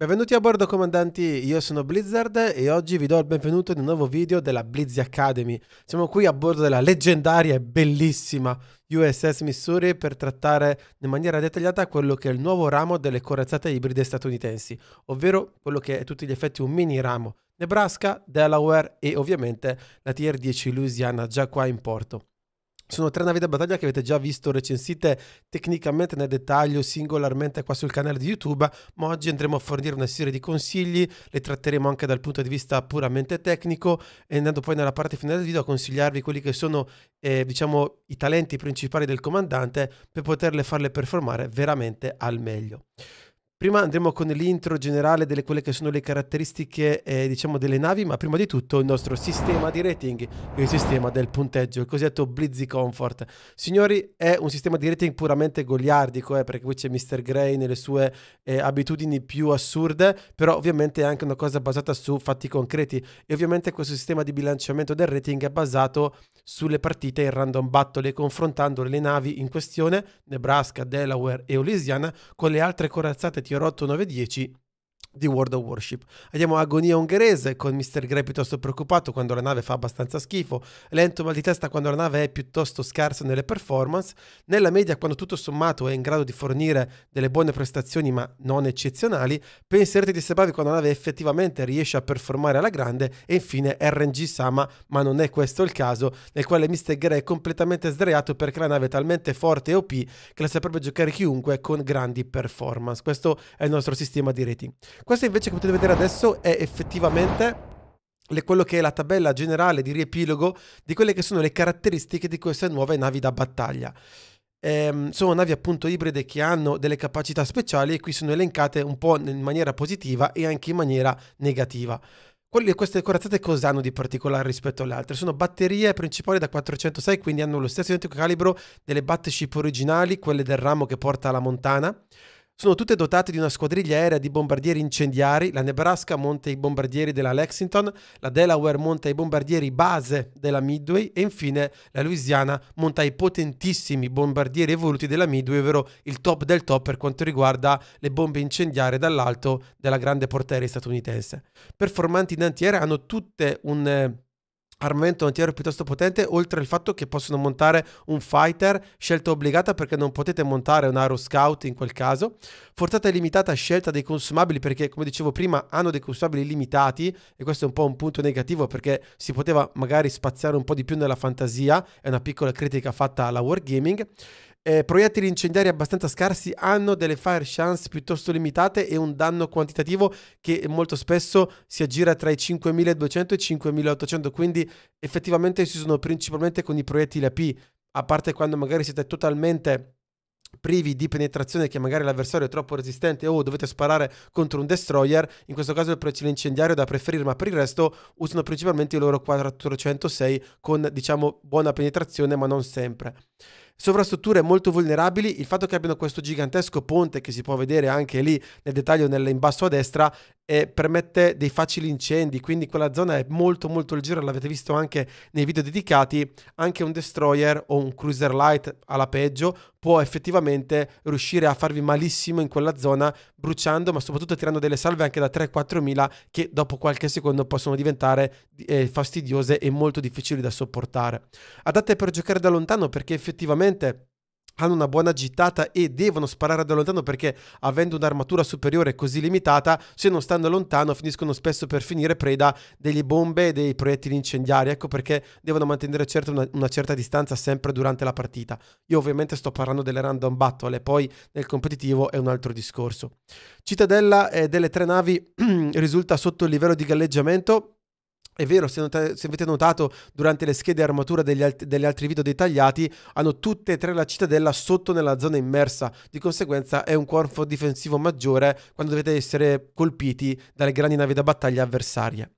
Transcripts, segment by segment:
Benvenuti a bordo comandanti, io sono Blizzard e oggi vi do il benvenuto in un nuovo video della Blizz Academy. Siamo qui a bordo della leggendaria e bellissima USS Missouri per trattare in maniera dettagliata quello che è il nuovo ramo delle corazzate ibride statunitensi, ovvero quello che è a tutti gli effetti un mini ramo, Nebraska, Delaware e ovviamente la Tier 10 Louisiana già qua in porto. Sono tre navi da battaglia che avete già visto recensite tecnicamente nel dettaglio singolarmente qua sul canale di YouTube, ma oggi andremo a fornire una serie di consigli, le tratteremo anche dal punto di vista puramente tecnico e andando poi nella parte finale del video a consigliarvi quelli che sono eh, diciamo i talenti principali del comandante per poterle farle performare veramente al meglio. Prima andremo con l'intro generale delle quelle che sono le caratteristiche eh, diciamo delle navi, ma prima di tutto il nostro sistema di rating, il sistema del punteggio, il cosiddetto Blizzy Comfort. Signori, è un sistema di rating puramente goliardico, eh, perché qui c'è Mr. Gray nelle sue eh, abitudini più assurde, però ovviamente è anche una cosa basata su fatti concreti e ovviamente questo sistema di bilanciamento del rating è basato sulle partite in random battle, confrontando le navi in questione, Nebraska, Delaware e Louisiana, con le altre corazzate 20, di World of Warship. Abbiamo Agonia ungherese con Mr. Grey piuttosto preoccupato quando la nave fa abbastanza schifo, lento mal di testa quando la nave è piuttosto scarsa nelle performance, nella media quando tutto sommato è in grado di fornire delle buone prestazioni ma non eccezionali, pensate di Sebavi quando la nave effettivamente riesce a performare alla grande e infine RNG Sama, ma non è questo il caso, nel quale Mr. Grey è completamente sdraiato perché la nave è talmente forte e OP che la saprebbe giocare chiunque con grandi performance. Questo è il nostro sistema di rating. Questo invece che potete vedere adesso è effettivamente quello che è la tabella generale di riepilogo di quelle che sono le caratteristiche di queste nuove navi da battaglia. Eh, sono navi appunto ibride che hanno delle capacità speciali e qui sono elencate un po' in maniera positiva e anche in maniera negativa. Quelle, queste corazzate cosa hanno di particolare rispetto alle altre? Sono batterie principali da 406, quindi hanno lo stesso identico calibro delle battleship originali, quelle del ramo che porta alla Montana sono tutte dotate di una squadriglia aerea di bombardieri incendiari, la Nebraska monta i bombardieri della Lexington, la Delaware monta i bombardieri base della Midway e infine la Louisiana monta i potentissimi bombardieri evoluti della Midway, ovvero il top del top per quanto riguarda le bombe incendiarie dall'alto della grande portaerei statunitense. Performanti in antiaerea hanno tutte un eh, armamento antiaereo piuttosto potente, oltre al fatto che possono montare un fighter, scelta obbligata perché non potete montare un aero scout in quel caso, forzata e limitata scelta dei consumabili perché come dicevo prima hanno dei consumabili limitati e questo è un po' un punto negativo perché si poteva magari spaziare un po' di più nella fantasia, è una piccola critica fatta alla Wargaming. Eh, proiettili incendiari abbastanza scarsi hanno delle fire chance piuttosto limitate e un danno quantitativo che molto spesso si aggira tra i 5200 e i 5800, quindi effettivamente si usano principalmente con i proiettili AP, a parte quando magari siete totalmente privi di penetrazione che magari l'avversario è troppo resistente o dovete sparare contro un destroyer, in questo caso il proiettile incendiario è da preferire, ma per il resto usano principalmente i loro 406 con diciamo buona penetrazione, ma non sempre. Sovrastrutture molto vulnerabili, il fatto che abbiano questo gigantesco ponte che si può vedere anche lì nel dettaglio in basso a destra eh, permette dei facili incendi, quindi quella zona è molto molto leggera, l'avete visto anche nei video dedicati, anche un destroyer o un cruiser light alla peggio può effettivamente riuscire a farvi malissimo in quella zona bruciando ma soprattutto tirando delle salve anche da 3-4 mila che dopo qualche secondo possono diventare eh, fastidiose e molto difficili da sopportare. Adatte per giocare da lontano perché effettivamente hanno una buona gittata e devono sparare da lontano perché avendo un'armatura superiore così limitata, se non stanno lontano finiscono spesso per finire preda delle bombe e dei proiettili incendiari, ecco perché devono mantenere certo una, una, certa distanza sempre durante la partita. Io ovviamente sto parlando delle random battle, e poi nel competitivo è un altro discorso. Cittadella eh, delle tre navi risulta sotto il livello di galleggiamento è vero, se, not- se, avete notato, durante le schede armatura degli, alt- degli altri video dettagliati, hanno tutte e tre la cittadella sotto nella zona immersa. Di conseguenza è un corpo difensivo maggiore quando dovete essere colpiti dalle grandi navi da battaglia avversarie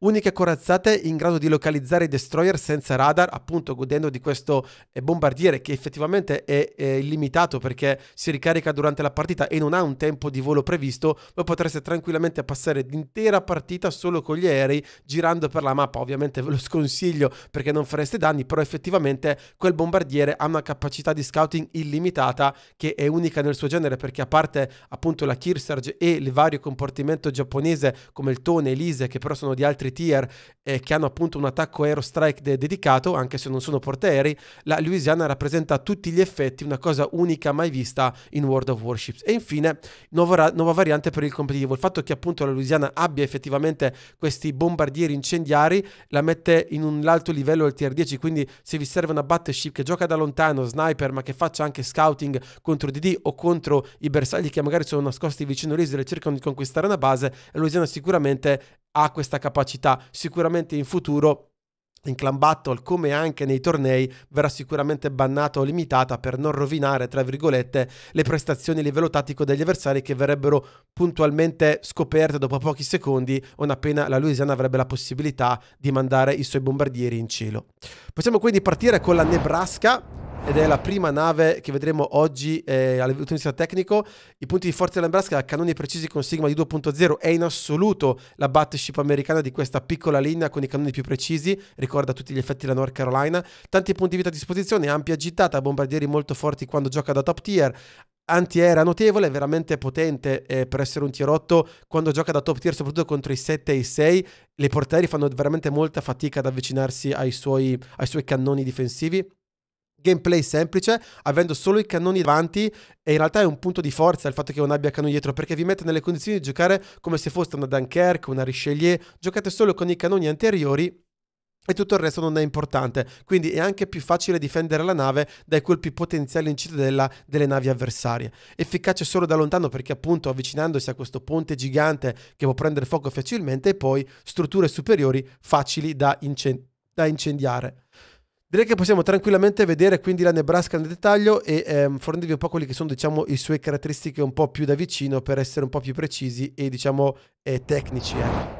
uniche corazzate in grado di localizzare i destroyer senza radar, appunto godendo di questo eh, bombardiere che effettivamente è, è illimitato perché si ricarica durante la partita e non ha un tempo di volo previsto, voi potreste tranquillamente passare l'intera partita solo con gli aerei girando per la mappa. Ovviamente ve lo sconsiglio perché non fareste danni, però effettivamente quel bombardiere ha una capacità di scouting illimitata che è unica nel suo genere perché a parte appunto la Kirsarge e il vario comportamento giapponese come il Tone, l'Ise che però sono di altri tier eh, che hanno appunto un attacco aerostrike de- dedicato, anche se non sono portaerei, la Louisiana rappresenta a tutti gli effetti una cosa unica mai vista in World of Warships. E infine, nuova, ra- nuova variante per il competitivo, il fatto che appunto la Louisiana abbia effettivamente questi bombardieri incendiari la mette in un alto livello al tier 10, quindi se vi serve una battleship che gioca da lontano, sniper, ma che faccia anche scouting contro DD o contro i bersagli che magari sono nascosti vicino all'isola e cercano di conquistare una base, la Louisiana sicuramente ha questa capacità. Sicuramente in futuro in clan battle come anche nei tornei verrà sicuramente bannata o limitata per non rovinare tra virgolette le prestazioni a livello tattico degli avversari che verrebbero puntualmente scoperte dopo pochi secondi non appena la Louisiana avrebbe la possibilità di mandare i suoi bombardieri in cielo possiamo quindi partire con la Nebraska ed è la prima nave che vedremo oggi eh, all'Università Tecnico. I punti di forza dell'Ambraska a cannoni precisi con Sigma di 2.0 è in assoluto la battleship americana di questa piccola linea con i cannoni più precisi, ricorda tutti gli effetti della North Carolina. Tanti punti di vita a disposizione, ampia gittata, bombardieri molto forti quando gioca da top tier, Antiera notevole, veramente potente eh, per essere un tier 8 quando gioca da top tier, soprattutto contro i 7 e i 6. Le portieri fanno veramente molta fatica ad avvicinarsi ai suoi, ai suoi cannoni difensivi. Gameplay semplice, avendo solo i cannoni davanti e in realtà è un punto di forza il fatto che non abbia cannoni dietro perché vi mette nelle condizioni di giocare come se fosse una Dunkerque, una Richelieu, giocate solo con i cannoni anteriori e tutto il resto non è importante, quindi è anche più facile difendere la nave dai colpi potenziali in cittadella delle navi avversarie. Efficace solo da lontano perché appunto avvicinandosi a questo ponte gigante che può prendere fuoco facilmente e poi strutture superiori facili da, incen da incendiare. Direi che possiamo tranquillamente vedere quindi la Nebraska nel dettaglio e ehm, fornirvi un po' quelle che sono diciamo le sue caratteristiche un po' più da vicino per essere un po' più precisi e diciamo eh, tecnici. Eh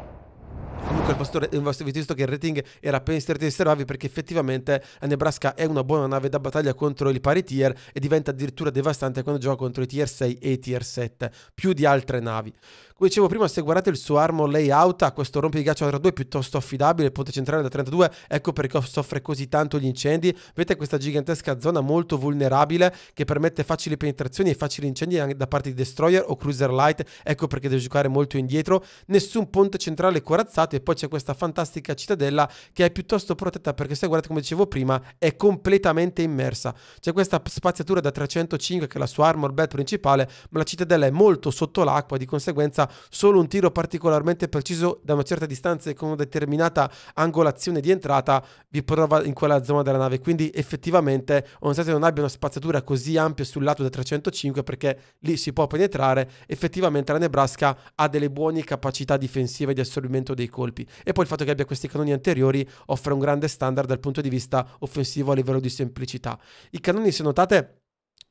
comunque il vostro, il vostro avete visto che il rating era appena sterravi perché effettivamente la Nebraska è una buona nave da battaglia contro i pari tier e diventa addirittura devastante quando gioca contro i tier 6 e i tier 7, più di altre navi. Come dicevo prima, se guardate il suo armor layout, ha questo di rompighiaccio a 2 piuttosto affidabile, ponte centrale da 32, ecco perché soffre così tanto gli incendi. Vedete questa gigantesca zona molto vulnerabile che permette facili penetrazioni e facili incendi anche da parte di destroyer o cruiser light, ecco perché deve giocare molto indietro. Nessun ponte centrale corazzato e poi c'è questa fantastica cittadella che è piuttosto protetta perché se guardate come dicevo prima è completamente immersa. C'è questa spaziatura da 305 che è la sua armor belt principale, ma la cittadella è molto sotto l'acqua, di conseguenza solo un tiro particolarmente preciso da una certa distanza e con una determinata angolazione di entrata vi prova in quella zona della nave. Quindi effettivamente, nonostante non abbia una spaziatura così ampia sul lato da 305 perché lì si può penetrare, effettivamente la Nebraska ha delle buone capacità difensive di assorbimento dei colpi colpi. E poi il fatto che abbia questi cannoni anteriori offre un grande standard dal punto di vista offensivo a livello di semplicità. I cannoni, se notate,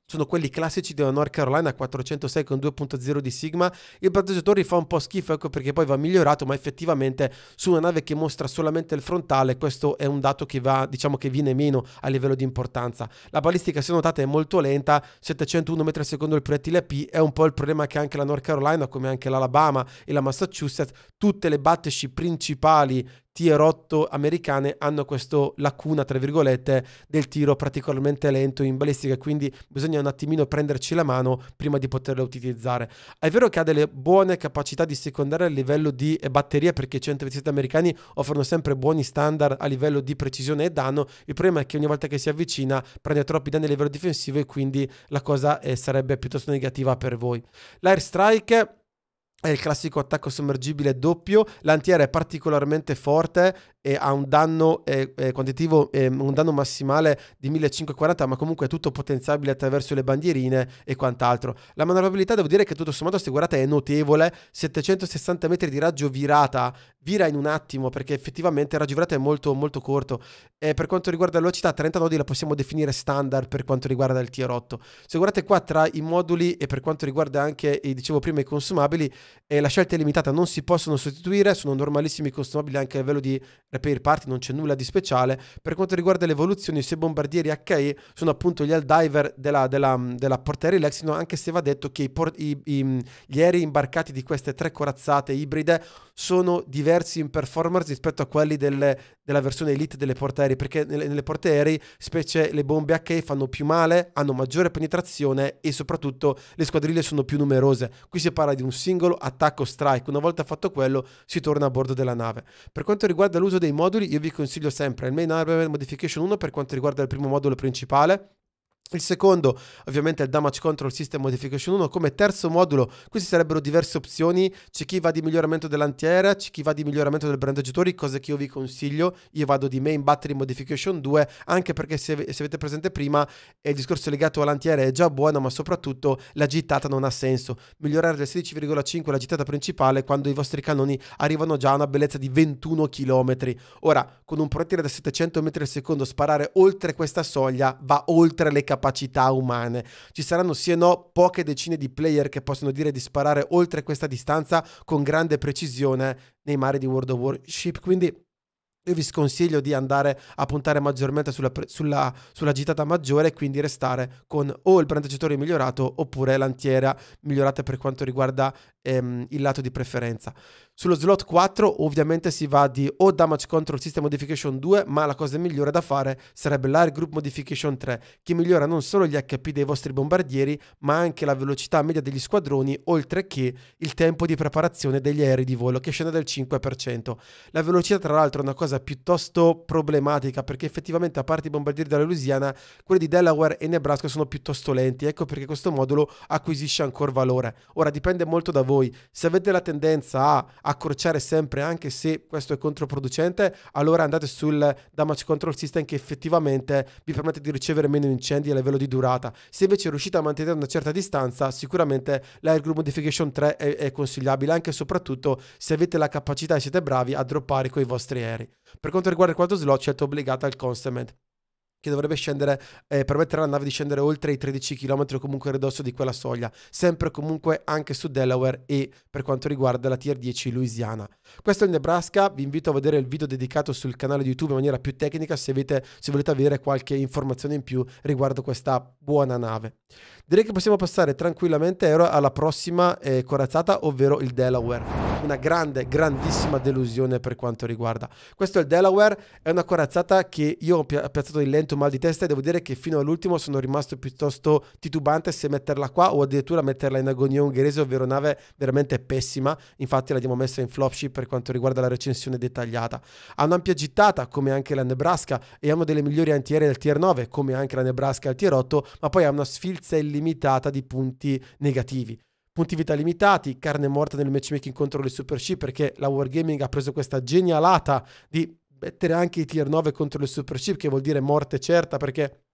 sono quelli classici della North Carolina 406 con 2.0 di Sigma. Il proteggiatore fa un po' schifo, ecco perché poi va migliorato, ma effettivamente su una nave che mostra solamente il frontale, questo è un dato che va, diciamo che viene meno a livello di importanza. La balistica, se notate, è molto lenta, 701 metri al secondo il proiettile P, è un po' il problema che anche la North Carolina, come anche l'Alabama e la Massachusetts, tutte le battleship principali tier 8 americane hanno questa lacuna, tra virgolette, del tiro particolarmente lento in balistica, quindi bisogna un attimino prenderci la mano prima di poterla utilizzare. È vero che ha delle buone capacità di secondare a livello di eh, batteria, perché i 127 americani offrono sempre buoni standard a livello di precisione e danno, il problema è che ogni volta che si avvicina prende troppi danni a livello difensivo e quindi la cosa eh, sarebbe piuttosto negativa per voi. L'airstrike è il classico attacco sommergibile doppio, l'antiera è particolarmente forte e ha un danno eh, eh quantitativo, eh, un danno massimale di 1540, ma comunque è tutto potenziabile attraverso le bandierine e quant'altro. La manovrabilità devo dire che tutto sommato, se guardate, è notevole, 760 metri di raggio virata vira in un attimo perché effettivamente la girata è molto, molto corto. E per quanto riguarda la velocità, 30 nodi la possiamo definire standard per quanto riguarda il tier 8. Se guardate qua tra i moduli e per quanto riguarda anche, eh, dicevo prima, i consumabili, eh, la scelta è limitata, non si possono sostituire, sono normalissimi i consumabili anche a livello di repair party, non c'è nulla di speciale. Per quanto riguarda le evoluzioni, se bombardieri HE sono appunto gli Aldiver della, della, mm, della portaerei Lexington, anche se va detto che i, i, i, mm, gli aerei imbarcati di queste tre corazzate ibride sono diversi in performance rispetto a quelli delle, della versione elite delle portaerei, perché nelle, nelle portaerei specie le bombe HE fanno più male, hanno maggiore penetrazione e soprattutto le squadriglie sono più numerose. Qui si parla di un singolo attacco strike, una volta fatto quello si torna a bordo della nave. Per quanto riguarda l'uso dei moduli, io vi consiglio sempre il Main Armament Modification 1 per quanto riguarda il primo modulo principale, il secondo ovviamente è il Damage Control System Modification 1. Come terzo modulo, queste sarebbero diverse opzioni. C'è chi va di miglioramento dell'antiaerea, c'è chi va di miglioramento del brandaggiatore, cosa che io vi consiglio. Io vado di Main Battery Modification 2, anche perché se, se avete presente prima, il discorso legato all'antiaerea è già buono, ma soprattutto la gittata non ha senso. Migliorare del 16,5 la gittata principale quando i vostri cannoni arrivano già a una bellezza di 21 km. Ora, con un proiettile da 700 m al secondo, sparare oltre questa soglia va oltre le capacità capacità umane. Ci saranno sì e no poche decine di player che possono dire di sparare oltre questa distanza con grande precisione nei mari di World of Warship, quindi io vi sconsiglio di andare a puntare maggiormente sulla, sulla, sulla gittata maggiore e quindi restare con o il brand migliorato oppure l'antiera migliorata per quanto riguarda ehm, il lato di preferenza. Sullo slot 4 ovviamente si va di o Damage Control System Modification 2, ma la cosa migliore da fare sarebbe l'Air Group Modification 3, che migliora non solo gli HP dei vostri bombardieri, ma anche la velocità media degli squadroni, oltre che il tempo di preparazione degli aerei di volo, che scende del 5%. La velocità tra l'altro è una cosa piuttosto problematica, perché effettivamente a parte i bombardieri della Louisiana, quelli di Delaware e Nebraska sono piuttosto lenti, ecco perché questo modulo acquisisce ancora valore. Ora dipende molto da voi voi, se avete la tendenza a accorciare sempre, anche se questo è controproducente, allora andate sul damage control system che effettivamente vi permette di ricevere meno incendi a livello di durata. Se invece riuscite a mantenere una certa distanza, sicuramente l'air l'Airgroup Modification 3 è, è consigliabile, anche e soprattutto se avete la capacità e siete bravi a droppare con i vostri aerei. Per quanto riguarda il quarto slot, scelta obbligata al consummate che dovrebbe scendere, eh, permettere alla nave di scendere oltre i 13 km o comunque ridosso di quella soglia, sempre comunque anche su Delaware e per quanto riguarda la Tier 10 Louisiana. Questo è il Nebraska, vi invito a vedere il video dedicato sul canale di YouTube in maniera più tecnica se, avete, se volete avere qualche informazione in più riguardo questa buona nave. Direi che possiamo passare tranquillamente alla prossima eh, corazzata, ovvero il Delaware una grande, grandissima delusione per quanto riguarda. Questo è il Delaware, è una corazzata che io ho piazzato in lento mal di testa e devo dire che fino all'ultimo sono rimasto piuttosto titubante se metterla qua o addirittura metterla in agonia ungherese, ovvero nave veramente pessima, infatti l'abbiamo messa in flopship per quanto riguarda la recensione dettagliata. Ha un'ampia gittata come anche la Nebraska e ha una delle migliori antiere del tier 9 come anche la Nebraska al tier 8, ma poi ha una sfilza illimitata di punti negativi punti vita limitati, carne morta nel matchmaking contro le Super C perché la Wargaming ha preso questa genialata di mettere anche i tier 9 contro le Super C che vuol dire morte certa perché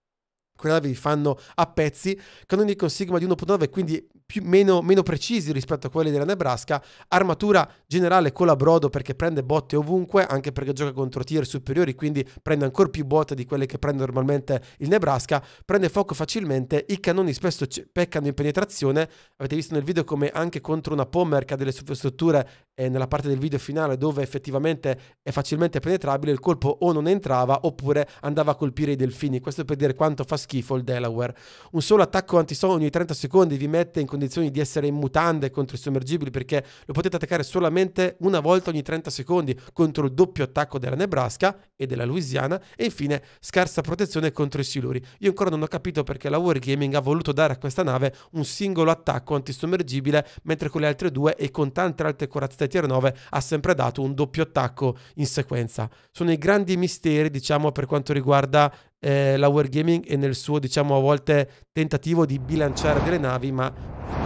quella vi fanno a pezzi. con Canonical Sigma di 1.9 quindi più, meno, meno, precisi rispetto a quelli della Nebraska. Armatura generale con la Brodo perché prende botte ovunque, anche perché gioca contro tier superiori, quindi prende ancora più botte di quelle che prende normalmente il Nebraska. Prende fuoco facilmente, i cannoni spesso peccano in penetrazione. Avete visto nel video come anche contro una Pommer che ha delle superstrutture eh, nella parte del video finale dove effettivamente è facilmente penetrabile, il colpo o non entrava oppure andava a colpire i delfini. Questo per dire quanto fa schifo il Delaware. Un solo attacco antisonno ogni 30 secondi vi mette in condizioni di essere in mutande contro i sommergibili perché lo potete attaccare solamente una volta ogni 30 secondi contro il doppio attacco della Nebraska e della Louisiana e infine scarsa protezione contro i siluri. Io ancora non ho capito perché la Wargaming ha voluto dare a questa nave un singolo attacco antisommergibile mentre con le altre due e con tante altre corazze e Tier 9 ha sempre dato un doppio attacco in sequenza. Sono i grandi misteri, diciamo, per quanto riguarda eh, la Wargaming e nel suo, diciamo, a volte tentativo di bilanciare delle navi, ma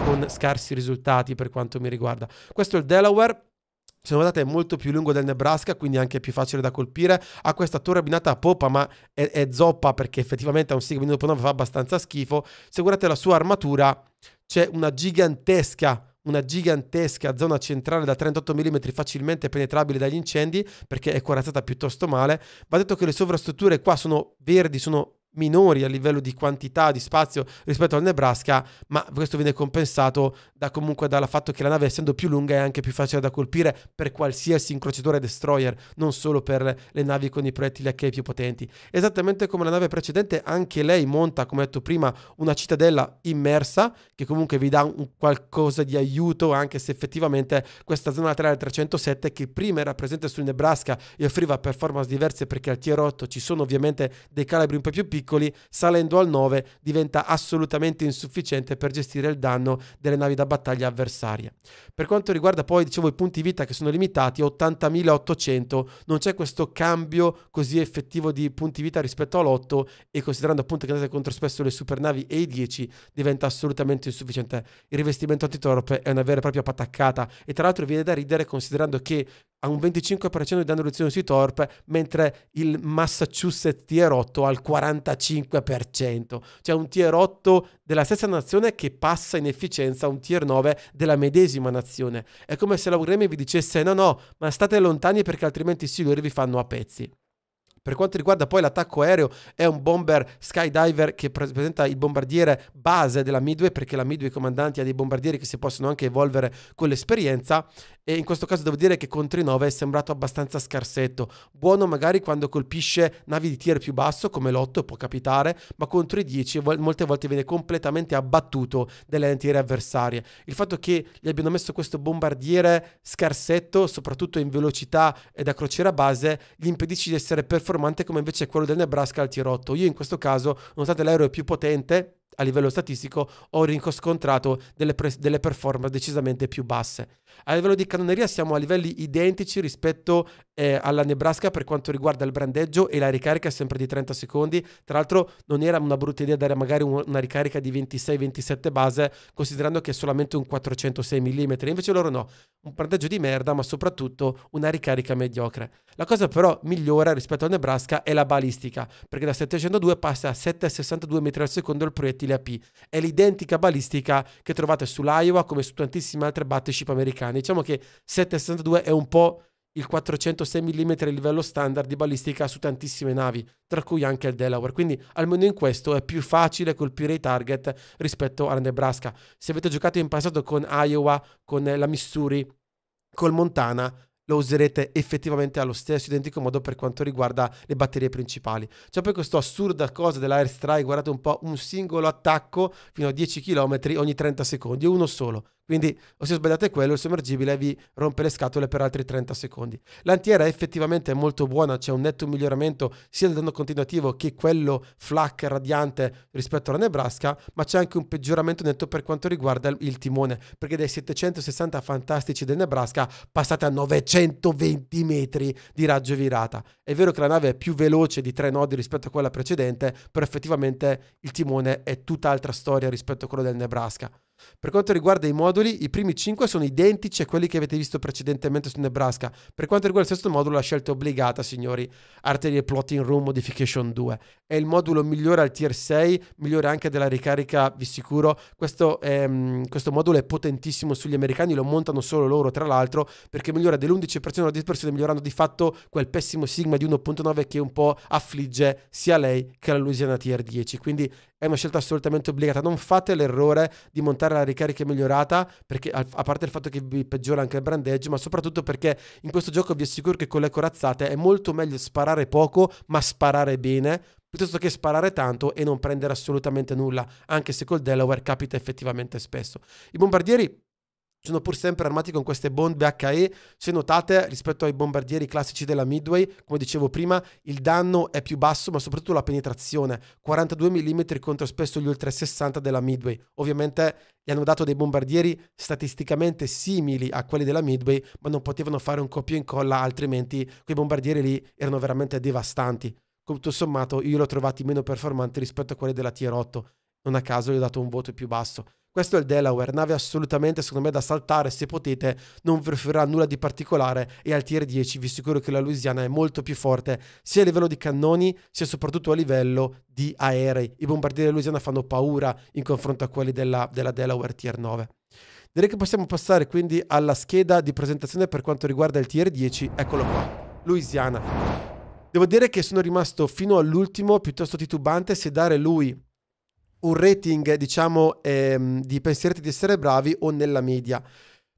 con scarsi risultati per quanto mi riguarda. Questo è il Delaware. Se guardate è molto più lungo del Nebraska, quindi anche più facile da colpire. Ha questa torre abbinata a poppa, ma è, è zoppa perché effettivamente a un Sig 9 fa abbastanza schifo. Se guardate la sua armatura, c'è una gigantesca una gigantesca zona centrale da 38 mm facilmente penetrabile dagli incendi perché è corazzata piuttosto male. Va detto che le sovrastrutture qua sono verdi, sono minori a livello di quantità di spazio rispetto al Nebraska, ma questo viene compensato da comunque dal fatto che la nave essendo più lunga è anche più facile da colpire per qualsiasi incrociatore destroyer, non solo per le navi con i proiettili AK più potenti. Esattamente come la nave precedente, anche lei monta, come detto prima, una cittadella immersa che comunque vi dà un qualcosa di aiuto anche se effettivamente questa zona laterale 307 che prima era presente sul Nebraska e offriva performance diverse perché al tier 8 ci sono ovviamente dei calibri un po' più piccoli piccoli, salendo al 9 diventa assolutamente insufficiente per gestire il danno delle navi da battaglia avversarie. Per quanto riguarda poi, dicevo, i punti vita che sono limitati, 80.800, non c'è questo cambio così effettivo di punti vita rispetto all'8 e considerando appunto che andate contro spesso le supernavi e i 10, diventa assolutamente insufficiente. Il rivestimento antitorpe è una vera e propria pataccata e tra l'altro viene da ridere considerando che ha un 25% di danno riduzione sui TORP, mentre il Massachusetts Tier 8 ha il 45%, cioè un Tier 8 della stessa nazione che passa in efficienza a un Tier 9 della medesima nazione. È come se la URM vi dicesse no no, ma state lontani perché altrimenti i siluri vi fanno a pezzi. Per quanto riguarda poi l'attacco aereo, è un bomber skydiver che presenta il bombardiere base della Midway, perché la Midway Comandanti ha dei bombardieri che si possono anche evolvere con l'esperienza. E in questo caso devo dire che contro i 9 è sembrato abbastanza scarsetto. Buono magari quando colpisce navi di tier più basso, come l'8 può capitare, ma contro i 10 molte volte viene completamente abbattuto dalle antiere avversarie. Il fatto che gli abbiano messo questo bombardiere scarsetto, soprattutto in velocità e da crociera base, gli impedisce di essere perfettamente performante come invece quello del Nebraska al tirotto. Io in questo caso, nonostante l'aereo è più potente, a livello statistico ho riscontrato delle, pre- delle performance decisamente più basse. A livello di cannoneria siamo a livelli identici rispetto eh, alla Nebraska per quanto riguarda il brandeggio e la ricarica sempre di 30 secondi. Tra l'altro non era una brutta idea dare magari un, una ricarica di 26-27 base considerando che è solamente un 406 mm, invece loro no, un brandeggio di merda ma soprattutto una ricarica mediocre. La cosa però migliore rispetto a Nebraska è la balistica perché da 702 passa a 7,62 m al secondo il proiettile sottile AP. È l'identica balistica che trovate sull'Iowa come su tantissime altre battleship americane. Diciamo che 762 è un po' il 406 mm livello standard di balistica su tantissime navi, tra cui anche il Delaware. Quindi almeno in questo è più facile colpire i target rispetto alla Nebraska. Se avete giocato in passato con Iowa, con la Missouri, col Montana, lo userete effettivamente allo stesso identico modo per quanto riguarda le batterie principali. C'è poi questa assurda cosa dell'airstrike, guardate un po', un singolo attacco fino a 10 km ogni 30 secondi, uno solo. Quindi o se sbagliate quello, il sommergibile vi rompe le scatole per altri 30 secondi. L'antiera effettivamente è molto buona, c'è un netto miglioramento sia del danno continuativo che quello flak radiante rispetto alla Nebraska, ma c'è anche un peggioramento netto per quanto riguarda il timone, perché dai 760 fantastici del Nebraska passate a 920 metri di raggio virata. È vero che la nave è più veloce di tre nodi rispetto a quella precedente, però effettivamente il timone è tutt'altra storia rispetto a quello del Nebraska. Per quanto riguarda i moduli, i primi 5 sono identici a quelli che avete visto precedentemente su Nebraska. Per quanto riguarda il sesto modulo, la scelta è obbligata, signori, Arterie Plotting Room Modification 2. È il modulo migliore al tier 6, migliore anche della ricarica, vi sicuro. Questo, ehm, questo modulo è potentissimo sugli americani, lo montano solo loro, tra l'altro, perché migliora dell'11% la dispersione, migliorando di fatto quel pessimo sigma di 1.9 che un po' affligge sia lei che la Louisiana tier 10. Quindi è una scelta assolutamente obbligata. Non fate l'errore di montare la ricarica migliorata, perché a parte il fatto che vi peggiora anche il brandeggio, ma soprattutto perché in questo gioco vi assicuro che con le corazzate è molto meglio sparare poco, ma sparare bene, piuttosto che sparare tanto e non prendere assolutamente nulla, anche se col Delaware capita effettivamente spesso. I bombardieri sono pur sempre armati con queste bombe HE. Se notate, rispetto ai bombardieri classici della Midway, come dicevo prima, il danno è più basso, ma soprattutto la penetrazione. 42 mm contro spesso gli oltre 60 della Midway. Ovviamente gli hanno dato dei bombardieri statisticamente simili a quelli della Midway, ma non potevano fare un copia e incolla, altrimenti quei bombardieri lì erano veramente devastanti. Tutto sommato, io li ho trovati meno performanti rispetto a quelli della Tier 8. Non a caso gli ho dato un voto più basso. Questo è il Delaware, nave assolutamente secondo me da saltare se potete, non vi offrirà nulla di particolare e al tier 10 vi assicuro che la Louisiana è molto più forte sia a livello di cannoni sia soprattutto a livello di aerei. I bombardieri della Louisiana fanno paura in confronto a quelli della, della Delaware tier 9. Direi che possiamo passare quindi alla scheda di presentazione per quanto riguarda il tier 10, eccolo qua, Louisiana. Devo dire che sono rimasto fino all'ultimo piuttosto titubante se dare lui un rating, diciamo, ehm, di pensierete di essere bravi o nella media.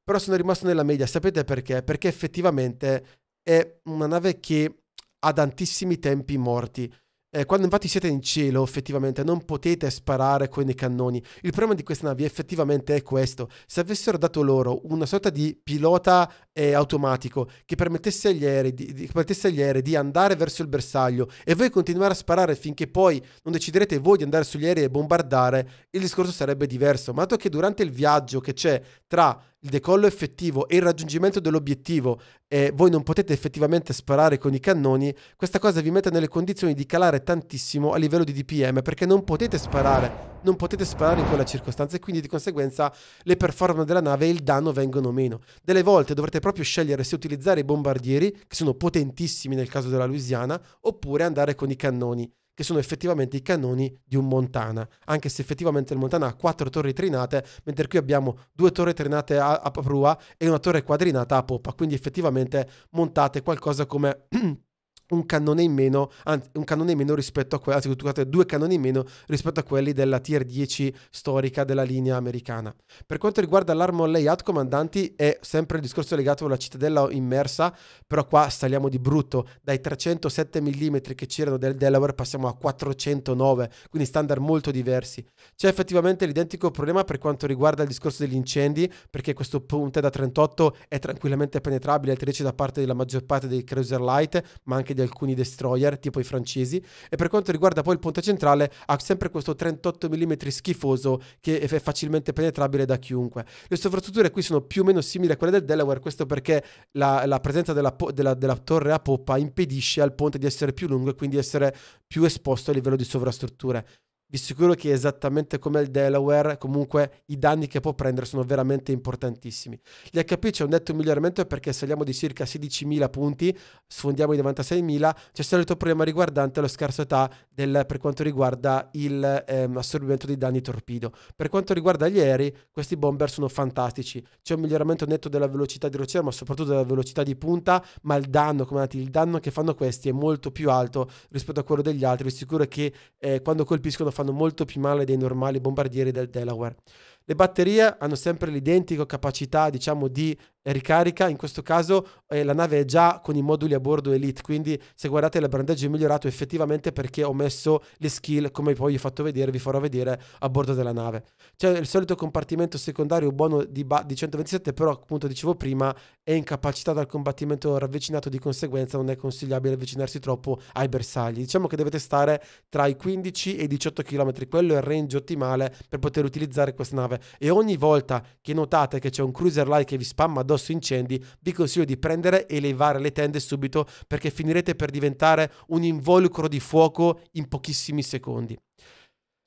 Però sono rimasto nella media, sapete perché? Perché effettivamente è una nave che ha tantissimi tempi morti. Eh, quando infatti siete in cielo, effettivamente non potete sparare con i cannoni. Il problema di queste navi effettivamente è questo. Se avessero dato loro una sorta di pilota eh, automatico che permettesse agli, aerei di, di, permettesse agli aerei di andare verso il bersaglio e voi continuare a sparare finché poi non deciderete voi di andare sugli aerei e bombardare, il discorso sarebbe diverso. Ma dato che durante il viaggio che c'è tra il decollo effettivo e il raggiungimento dell'obiettivo e voi non potete effettivamente sparare con i cannoni, questa cosa vi mette nelle condizioni di calare tantissimo a livello di DPM perché non potete sparare, non potete sparare in quella circostanza e quindi di conseguenza le performance della nave e il danno vengono meno. Delle volte dovrete proprio scegliere se utilizzare i bombardieri, che sono potentissimi nel caso della Louisiana, oppure andare con i cannoni che sono effettivamente i cannoni di un Montana, anche se effettivamente il Montana ha quattro torri trinate, mentre qui abbiamo due torri trinate a, a prua e una torre quadrinata a poppa, quindi effettivamente montate qualcosa come un cannone in meno, anzi, un cannone in meno rispetto a quelli, anzi, scusate, due cannoni in meno rispetto a quelli della tier 10 storica della linea americana. Per quanto riguarda l'armor layout, comandanti, è sempre il discorso legato alla cittadella immersa, però qua saliamo di brutto, dai 307 mm che c'erano del Delaware passiamo a 409, quindi standard molto diversi. C'è effettivamente l'identico problema per quanto riguarda il discorso degli incendi, perché questo punte da 38 è tranquillamente penetrabile al 13 da parte della maggior parte dei cruiser light, ma anche di di alcuni destroyer, tipo i francesi. E per quanto riguarda poi il ponte centrale, ha sempre questo 38 mm schifoso che è facilmente penetrabile da chiunque. Le sovrastrutture qui sono più o meno simili a quelle del Delaware, questo perché la, la presenza della, della, della torre a poppa impedisce al ponte di essere più lungo e quindi essere più esposto a livello di sovrastrutture vi sicuro che esattamente come il Delaware, comunque i danni che può prendere sono veramente importantissimi. Gli HP c'è un netto miglioramento perché saliamo di circa 16.000 punti, sfondiamo i 96.000, c'è il solito problema riguardante la scarsità del, per quanto riguarda il ehm, assorbimento dei danni torpido. Per quanto riguarda gli aerei, questi bomber sono fantastici, c'è un miglioramento netto della velocità di crociera, ma soprattutto della velocità di punta, ma il danno, come dati, il danno che fanno questi è molto più alto rispetto a quello degli altri, vi sicuro che eh, quando colpiscono fanno fanno molto più male dei normali bombardieri del Delaware. Le batterie hanno sempre l'identica capacità, diciamo, di ricarica, in questo caso eh, la nave è già con i moduli a bordo Elite, quindi se guardate il brandaggio è migliorato effettivamente perché ho messo le skill come poi vi ho fatto vedere, vi farò vedere a bordo della nave. C'è il solito compartimento secondario buono di, di 127, però appunto dicevo prima è incapacitato dal combattimento ravvicinato, di conseguenza non è consigliabile avvicinarsi troppo ai bersagli. Diciamo che dovete stare tra i 15 e i 18 km, quello è il range ottimale per poter utilizzare questa nave e ogni volta che notate che c'è un cruiser like che vi spamma addosso incendi, vi consiglio di prendere e levare le tende subito perché finirete per diventare un involucro di fuoco in pochissimi secondi.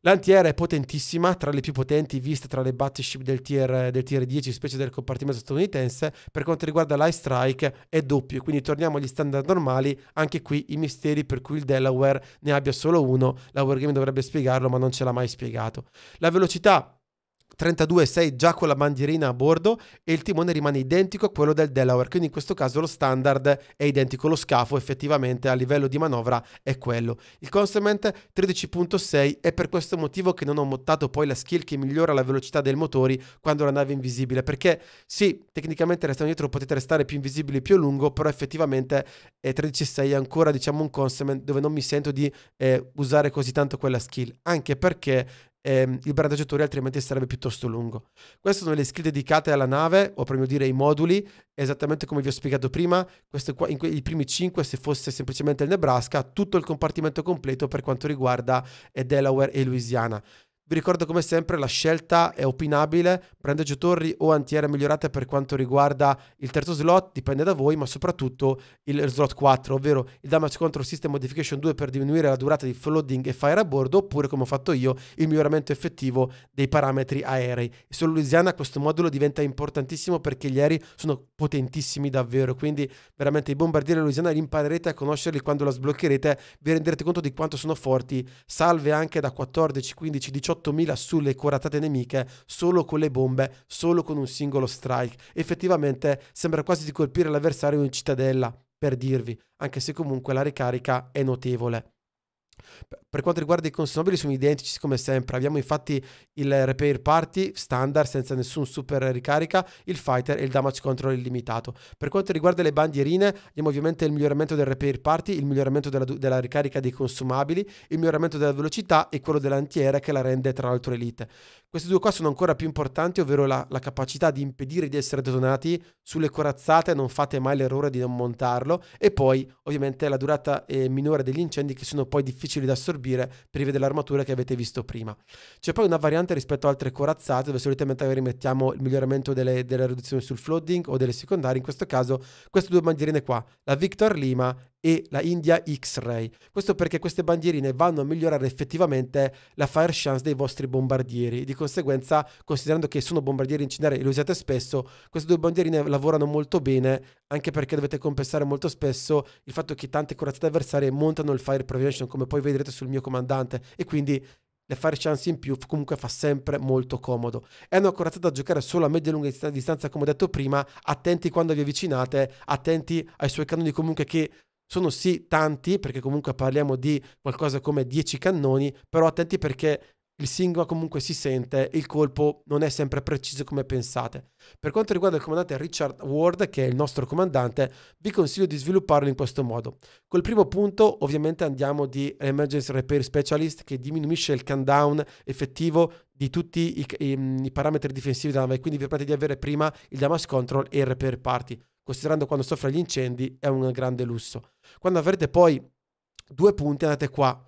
L'antiera è potentissima, tra le più potenti viste tra le battleship del tier, del tier 10, specie del compartimento statunitense. Per quanto riguarda l'Ice Strike è doppio, quindi torniamo agli standard normali. Anche qui i misteri per cui il Delaware ne abbia solo uno. La Wargame dovrebbe spiegarlo, ma non ce l'ha mai spiegato. La velocità 32.6 già con la bandierina a bordo e il timone rimane identico a quello del Delaware, quindi in questo caso lo standard è identico, lo scafo effettivamente a livello di manovra è quello. Il Consequent 13.6 è per questo motivo che non ho montato poi la skill che migliora la velocità dei motori quando la nave è invisibile, perché sì, tecnicamente restando dietro potete restare più invisibili più a lungo, però effettivamente eh, 13.6 è ancora diciamo un Consequent dove non mi sento di eh, usare così tanto quella skill, anche perché ehm, il brandaggiatore altrimenti sarebbe piuttosto lungo. Queste sono le skill dedicate alla nave, o per meglio dire i moduli, esattamente come vi ho spiegato prima, qua, que- i primi 5 se fosse semplicemente il Nebraska, tutto il compartimento completo per quanto riguarda Delaware e Louisiana. Vi ricordo come sempre la scelta è opinabile, prende giocatori o antiere migliorate per quanto riguarda il terzo slot, dipende da voi, ma soprattutto il slot 4, ovvero il damage control system modification 2 per diminuire la durata di flooding e fire a bordo, oppure come ho fatto io, il miglioramento effettivo dei parametri aerei. E su Louisiana questo modulo diventa importantissimo perché gli aerei sono potentissimi davvero, quindi veramente i bombardieri Louisiana li imparerete a conoscerli quando la sbloccherete, vi renderete conto di quanto sono forti, salve anche da 14, 15, 18 18.000 sulle coratate nemiche solo con le bombe, solo con un singolo strike. Effettivamente sembra quasi di colpire l'avversario in cittadella, per dirvi, anche se comunque la ricarica è notevole. Per quanto riguarda i consumabili sono identici come sempre, abbiamo infatti il repair party standard senza nessun super ricarica, il fighter e il damage control illimitato. Per quanto riguarda le bandierine abbiamo ovviamente il miglioramento del repair party, il miglioramento della, della ricarica dei consumabili, il miglioramento della velocità e quello dell'antiera che la rende tra l'altro elite. Questi due qua sono ancora più importanti, ovvero la, la capacità di impedire di essere detonati sulle corazzate, non fate mai l'errore di non montarlo e poi ovviamente la durata eh, minore degli incendi che sono poi difficili difficili da assorbire prive dell'armatura che avete visto prima. C'è poi una variante rispetto a altre corazzate dove solitamente mettiamo il miglioramento delle, delle riduzioni sul floating o delle secondarie, in questo caso queste due bandierine qua, la Victor Lima e la India X-Ray. Questo perché queste bandierine vanno a migliorare effettivamente la fire chance dei vostri bombardieri. Di conseguenza, considerando che sono bombardieri incendiari e li usate spesso, queste due bandierine lavorano molto bene anche perché dovete compensare molto spesso il fatto che tante corazzate avversarie montano il fire prevention, come poi vedrete sul mio comandante, e quindi le fire chance in più comunque fa sempre molto comodo. È una corazzata da giocare solo a media e lunga distanza, come ho detto prima, attenti quando vi avvicinate, attenti ai suoi cannoni comunque che sono sì tanti, perché comunque parliamo di qualcosa come 10 cannoni, però attenti perché il singolo comunque si sente, il colpo non è sempre preciso come pensate. Per quanto riguarda il comandante Richard Ward, che è il nostro comandante, vi consiglio di svilupparlo in questo modo. Col primo punto ovviamente andiamo di Emergency Repair Specialist che diminuisce il countdown effettivo di tutti i, i, mm, i parametri difensivi della nave, quindi vi permette di avere prima il damage control e il repair party. Considerando quando soffre gli incendi è un grande lusso. Quando avrete poi due punti andate qua,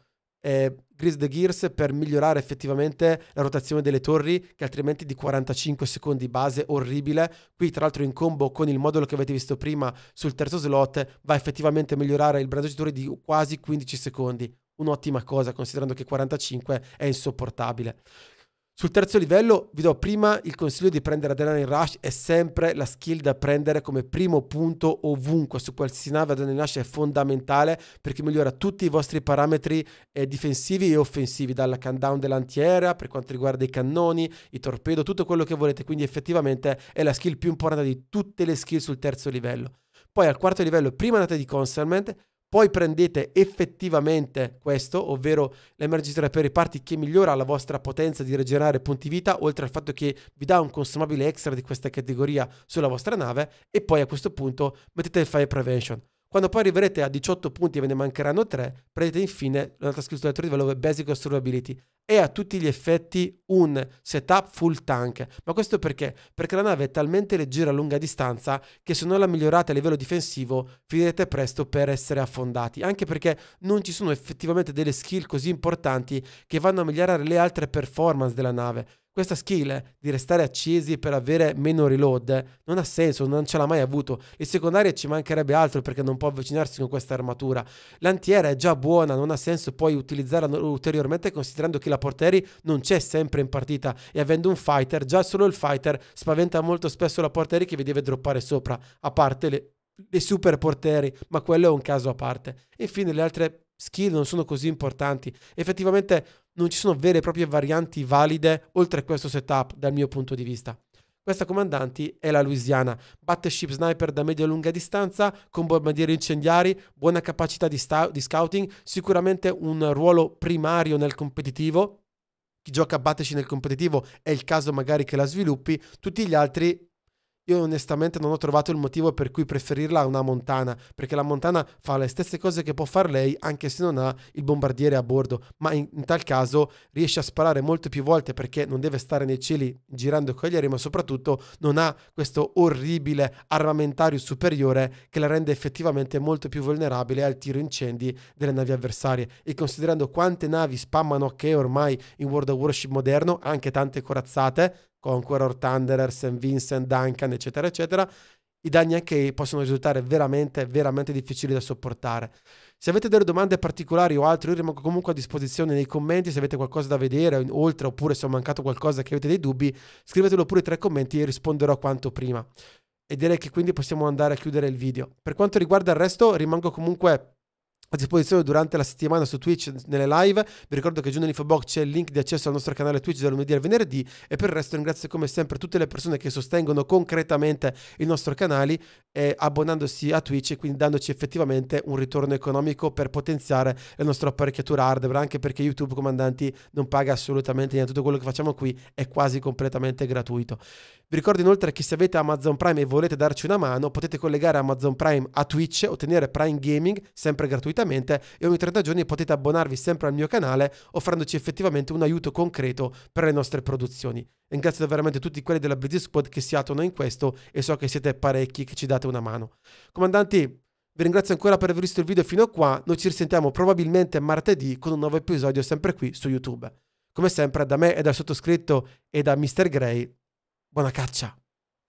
eh, Gris the Gears per migliorare effettivamente la rotazione delle torri che altrimenti di 45 secondi base orribile qui tra l'altro in combo con il modulo che avete visto prima sul terzo slot va effettivamente a migliorare il brando di torri di quasi 15 secondi un'ottima cosa considerando che 45 è insopportabile sul terzo livello vi do prima il consiglio di prendere Adrenaline Rush, è sempre la skill da prendere come primo punto ovunque, su qualsiasi nave Adrenaline Rush è fondamentale perché migliora tutti i vostri parametri eh, difensivi e offensivi, dalla countdown dell'antiaerea per quanto riguarda i cannoni, i torpedo, tutto quello che volete, quindi effettivamente è la skill più importante di tutte le skill sul terzo livello. Poi al quarto livello prima andate di Concernment, poi prendete effettivamente questo, ovvero l'emergitore per i che migliora la vostra potenza di regenerare punti vita, oltre al fatto che vi dà un consumabile extra di questa categoria sulla vostra nave, e poi a questo punto mettete il fire prevention. Quando poi arriverete a 18 punti e ve ne mancheranno 3, prendete infine la nota scrittura di livello Basic Observability. È a tutti gli effetti un setup full tank. Ma questo perché? Perché la nave è talmente leggera a lunga distanza che se non la migliorate a livello difensivo finirete presto per essere affondati. Anche perché non ci sono effettivamente delle skill così importanti che vanno a migliorare le altre performance della nave questa skill di restare accesi per avere meno reload non ha senso, non ce l'ha mai avuto. Il secondario ci mancherebbe altro perché non può avvicinarsi con questa armatura. L'antiera è già buona, non ha senso poi utilizzarla ulteriormente considerando che la porteri non c'è sempre in partita e avendo un fighter, già solo il fighter spaventa molto spesso la porteri che vi deve droppare sopra, a parte le, le super porteri, ma quello è un caso a parte. E infine le altre skill non sono così importanti. Effettivamente non ci sono vere e proprie varianti valide oltre questo setup dal mio punto di vista. Questa comandanti è la Louisiana, battleship sniper da media e lunga distanza, con bombardieri incendiari, buona capacità di, sta- di scouting, sicuramente un ruolo primario nel competitivo, chi gioca a batterci nel competitivo è il caso magari che la sviluppi, tutti gli altri io onestamente non ho trovato il motivo per cui preferirla a una Montana, perché la Montana fa le stesse cose che può fare lei anche se non ha il bombardiere a bordo, ma in, in tal caso riesce a sparare molte più volte perché non deve stare nei cieli girando con gli aerei, ma soprattutto non ha questo orribile armamentario superiore che la rende effettivamente molto più vulnerabile al tiro incendi delle navi avversarie. E considerando quante navi spammano che ormai in World of Warship moderno, anche tante corazzate, Conqueror, Thunderer, St. Vincent, Duncan, eccetera, eccetera, i danni anche possono risultare veramente, veramente difficili da sopportare. Se avete delle domande particolari o altro, io rimango comunque a disposizione nei commenti. Se avete qualcosa da vedere, oltre, oppure se ho mancato qualcosa che avete dei dubbi, scrivetelo pure tra i commenti e risponderò quanto prima. E direi che quindi possiamo andare a chiudere il video. Per quanto riguarda il resto, rimango comunque a disposizione durante la settimana su Twitch nelle live. Vi ricordo che giù nell'info box c'è il link di accesso al nostro canale Twitch dal lunedì al venerdì e per il resto ringrazio come sempre tutte le persone che sostengono concretamente il nostro canale eh, abbonandosi a Twitch e quindi dandoci effettivamente un ritorno economico per potenziare la nostra apparecchiatura hardware, anche perché YouTube comandanti non paga assolutamente niente, tutto quello che facciamo qui è quasi completamente gratuito. Vi ricordo inoltre che se avete Amazon Prime e volete darci una mano, potete collegare Amazon Prime a Twitch, ottenere Prime Gaming, sempre gratuito gratuitamente e ogni 30 giorni potete abbonarvi sempre al mio canale offrendoci effettivamente un aiuto concreto per le nostre produzioni. Ringrazio veramente tutti quelli della Blizzy Squad che si attuano in questo e so che siete parecchi che ci date una mano. Comandanti, vi ringrazio ancora per aver visto il video fino a qua, noi ci risentiamo probabilmente martedì con un nuovo episodio sempre qui su YouTube. Come sempre da me e dal sottoscritto e da Mr. Gray, buona caccia!